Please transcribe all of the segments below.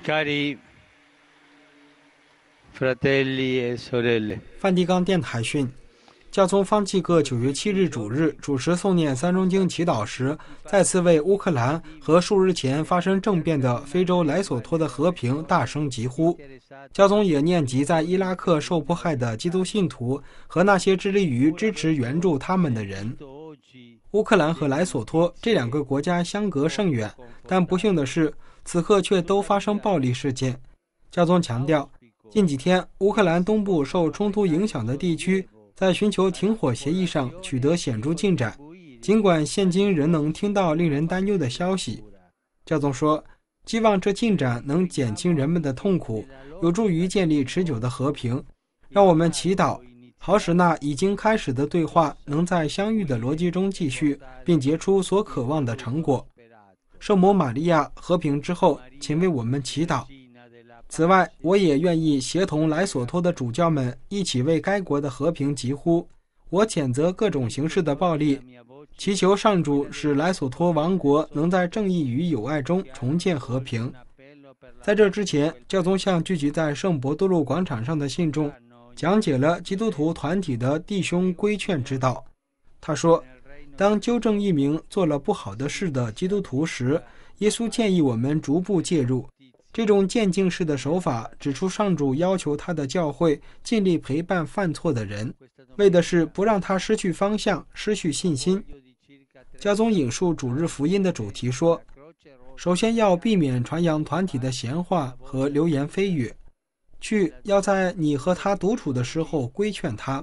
亲 a 的，兄弟和姐妹。梵蒂冈电台讯，教宗方济各九月七日主日主持诵念三中经祈祷时，再次为乌克兰和数日前发生政变的非洲莱索托的和平大声疾呼。教宗也念及在伊拉克受迫害的基督信徒和那些致力于支持援助他们的人。乌克兰和莱索托这两个国家相隔甚远，但不幸的是。此刻却都发生暴力事件。教宗强调，近几天乌克兰东部受冲突影响的地区在寻求停火协议上取得显著进展，尽管现今仍能听到令人担忧的消息。教宗说，希望这进展能减轻人们的痛苦，有助于建立持久的和平。让我们祈祷，好使那已经开始的对话能在相遇的逻辑中继续，并结出所渴望的成果。圣母玛利亚，和平之后，请为我们祈祷。此外，我也愿意协同莱索托的主教们一起为该国的和平疾呼。我谴责各种形式的暴力，祈求上主使莱索托王国能在正义与友爱中重建和平。在这之前，教宗向聚集在圣博多路广场上的信众讲解了基督徒团体的弟兄规劝之道。他说。当纠正一名做了不好的事的基督徒时，耶稣建议我们逐步介入。这种渐进式的手法指出，上主要求他的教会尽力陪伴犯错的人，为的是不让他失去方向、失去信心。教宗引述主日福音的主题说：“首先要避免传扬团体的闲话和流言蜚语，去要在你和他独处的时候规劝他。”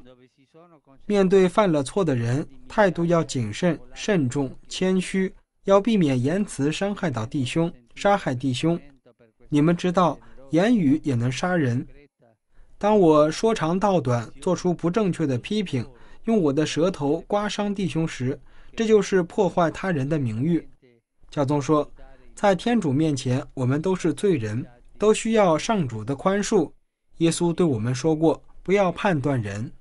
面对犯了错的人，态度要谨慎、慎重、谦虚，要避免言辞伤害到弟兄、杀害弟兄。你们知道，言语也能杀人。当我说长道短，做出不正确的批评，用我的舌头刮伤弟兄时，这就是破坏他人的名誉。教宗说，在天主面前，我们都是罪人，都需要上主的宽恕。耶稣对我们说过，不要判断人。